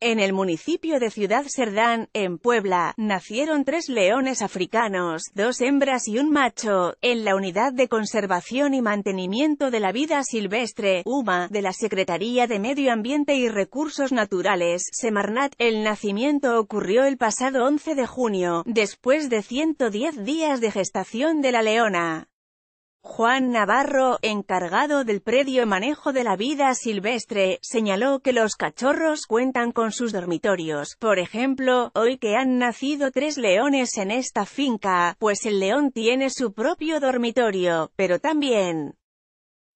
En el municipio de Ciudad Serdán, en Puebla, nacieron tres leones africanos, dos hembras y un macho, en la Unidad de Conservación y Mantenimiento de la Vida Silvestre, UMA, de la Secretaría de Medio Ambiente y Recursos Naturales, Semarnat. El nacimiento ocurrió el pasado 11 de junio, después de 110 días de gestación de la leona. Juan Navarro, encargado del predio manejo de la vida silvestre, señaló que los cachorros cuentan con sus dormitorios, por ejemplo, hoy que han nacido tres leones en esta finca, pues el león tiene su propio dormitorio, pero también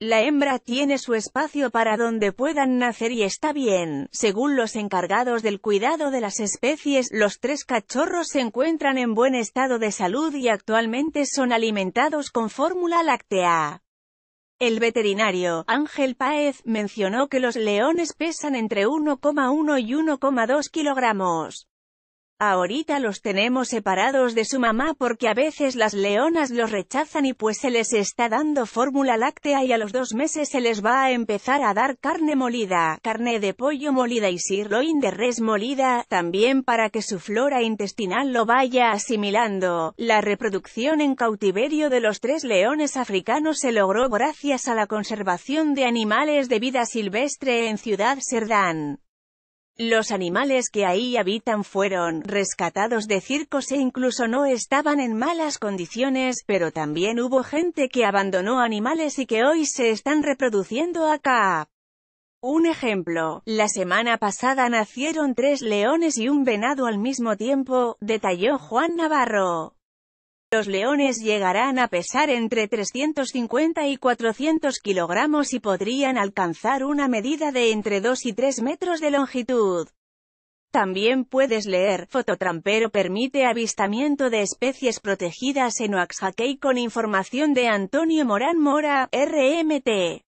la hembra tiene su espacio para donde puedan nacer y está bien. Según los encargados del cuidado de las especies, los tres cachorros se encuentran en buen estado de salud y actualmente son alimentados con fórmula láctea. El veterinario, Ángel Páez, mencionó que los leones pesan entre 1,1 y 1,2 kilogramos. Ahorita los tenemos separados de su mamá porque a veces las leonas los rechazan y pues se les está dando fórmula láctea y a los dos meses se les va a empezar a dar carne molida, carne de pollo molida y sirloin de res molida, también para que su flora intestinal lo vaya asimilando. La reproducción en cautiverio de los tres leones africanos se logró gracias a la conservación de animales de vida silvestre en Ciudad Serdán. Los animales que ahí habitan fueron rescatados de circos e incluso no estaban en malas condiciones, pero también hubo gente que abandonó animales y que hoy se están reproduciendo acá. Un ejemplo, la semana pasada nacieron tres leones y un venado al mismo tiempo, detalló Juan Navarro. Los leones llegarán a pesar entre 350 y 400 kilogramos y podrían alcanzar una medida de entre 2 y 3 metros de longitud. También puedes leer, Fototrampero permite avistamiento de especies protegidas en Oaxaca con información de Antonio Morán Mora, RMT.